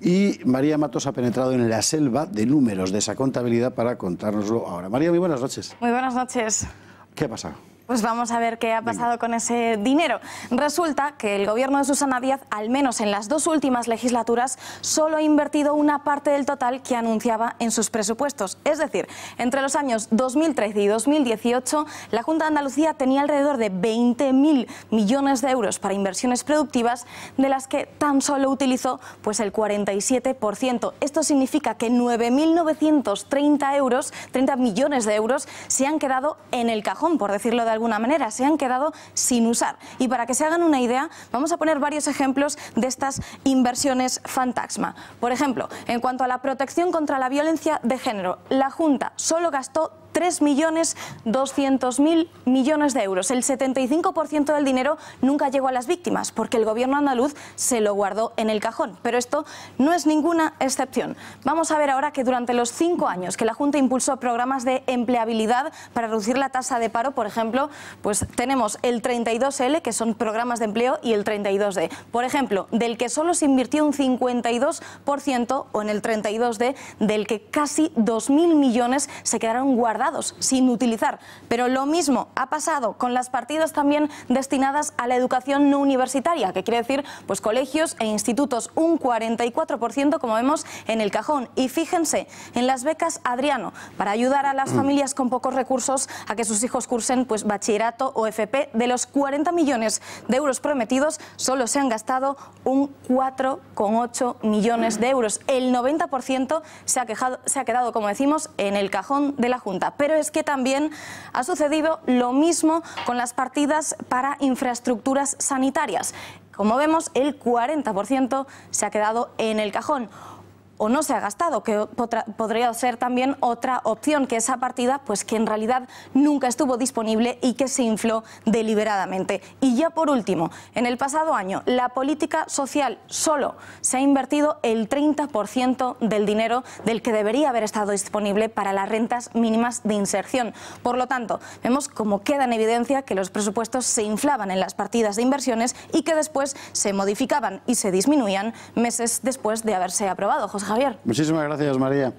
Y María Matos ha penetrado en la selva de números de esa contabilidad para contárnoslo ahora. María, muy buenas noches. Muy buenas noches. ¿Qué ha pasado? Pues vamos a ver qué ha pasado con ese dinero. Resulta que el gobierno de Susana Díaz, al menos en las dos últimas legislaturas, solo ha invertido una parte del total que anunciaba en sus presupuestos. Es decir, entre los años 2013 y 2018, la Junta de Andalucía tenía alrededor de 20.000 millones de euros para inversiones productivas, de las que tan solo utilizó pues, el 47%. Esto significa que 9.930 euros, 30 millones de euros, se han quedado en el cajón, por decirlo de alguna manera, se han quedado sin usar. Y para que se hagan una idea, vamos a poner varios ejemplos de estas inversiones fantasma. Por ejemplo, en cuanto a la protección contra la violencia de género, la Junta solo gastó 3.200.000 millones de euros. El 75% del dinero nunca llegó a las víctimas porque el gobierno andaluz se lo guardó en el cajón. Pero esto no es ninguna excepción. Vamos a ver ahora que durante los cinco años que la Junta impulsó programas de empleabilidad para reducir la tasa de paro, por ejemplo, pues tenemos el 32L, que son programas de empleo, y el 32D. Por ejemplo, del que solo se invirtió un 52% o en el 32D, del que casi 2.000 millones se quedaron guardados sin utilizar. Pero lo mismo ha pasado con las partidas también destinadas a la educación no universitaria, que quiere decir pues colegios e institutos, un 44% como vemos en el cajón. Y fíjense en las becas Adriano, para ayudar a las mm. familias con pocos recursos a que sus hijos cursen pues bachillerato o FP, de los 40 millones de euros prometidos, solo se han gastado un 4,8 millones de euros. El 90% se ha, quejado, se ha quedado, como decimos, en el cajón de la Junta pero es que también ha sucedido lo mismo con las partidas para infraestructuras sanitarias. Como vemos, el 40% se ha quedado en el cajón o no se ha gastado, que podría ser también otra opción, que esa partida, pues que en realidad nunca estuvo disponible y que se infló deliberadamente. Y ya por último, en el pasado año, la política social solo se ha invertido el 30% del dinero del que debería haber estado disponible para las rentas mínimas de inserción. Por lo tanto, vemos como queda en evidencia que los presupuestos se inflaban en las partidas de inversiones y que después se modificaban y se disminuían meses después de haberse aprobado. Javier. Muchísimas gracias, María.